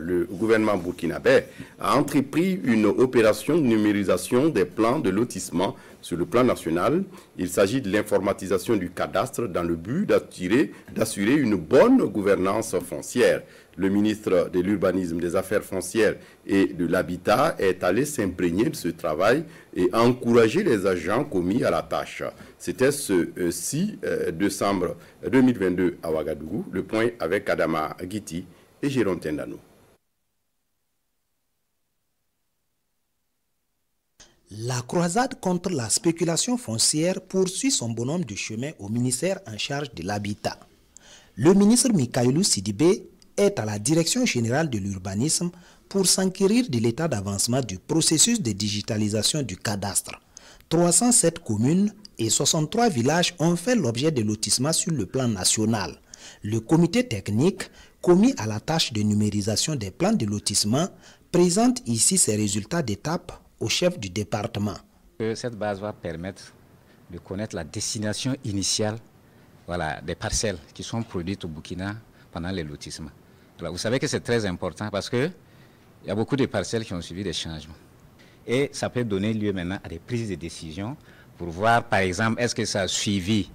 Le gouvernement burkinabé a entrepris une opération de numérisation des plans de lotissement sur le plan national. Il s'agit de l'informatisation du cadastre dans le but d'assurer une bonne gouvernance foncière. Le ministre de l'Urbanisme, des Affaires foncières et de l'Habitat est allé s'imprégner de ce travail et encourager les agents commis à la tâche. C'était ce 6 euh, euh, décembre 2022 à Ouagadougou, le point avec Adama Giti et Jérôme Tendano. La croisade contre la spéculation foncière poursuit son bonhomme de chemin au ministère en charge de l'habitat. Le ministre Mikaïlou Sidibé est à la Direction générale de l'urbanisme pour s'enquérir de l'état d'avancement du processus de digitalisation du cadastre. 307 communes et 63 villages ont fait l'objet de lotissements sur le plan national. Le comité technique, commis à la tâche de numérisation des plans de lotissement, présente ici ses résultats d'étape chef du département. Cette base va permettre de connaître la destination initiale voilà, des parcelles qui sont produites au Burkina pendant les lotissements. vous savez que c'est très important parce qu'il y a beaucoup de parcelles qui ont suivi des changements. Et ça peut donner lieu maintenant à des prises de décision pour voir, par exemple, est-ce que ça a suivi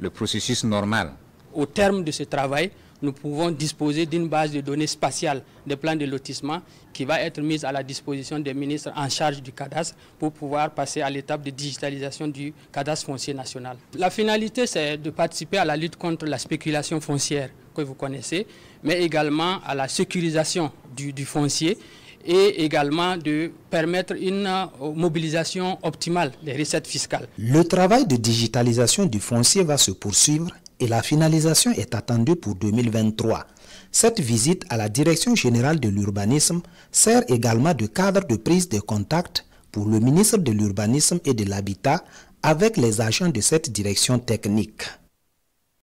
le processus normal. Au terme de ce travail, nous pouvons disposer d'une base de données spatiale des plans de lotissement qui va être mise à la disposition des ministres en charge du cadastre pour pouvoir passer à l'étape de digitalisation du cadastre foncier national. La finalité, c'est de participer à la lutte contre la spéculation foncière que vous connaissez, mais également à la sécurisation du, du foncier et également de permettre une euh, mobilisation optimale des recettes fiscales. Le travail de digitalisation du foncier va se poursuivre et la finalisation est attendue pour 2023. Cette visite à la Direction générale de l'urbanisme sert également de cadre de prise de contact pour le ministre de l'urbanisme et de l'habitat avec les agents de cette direction technique.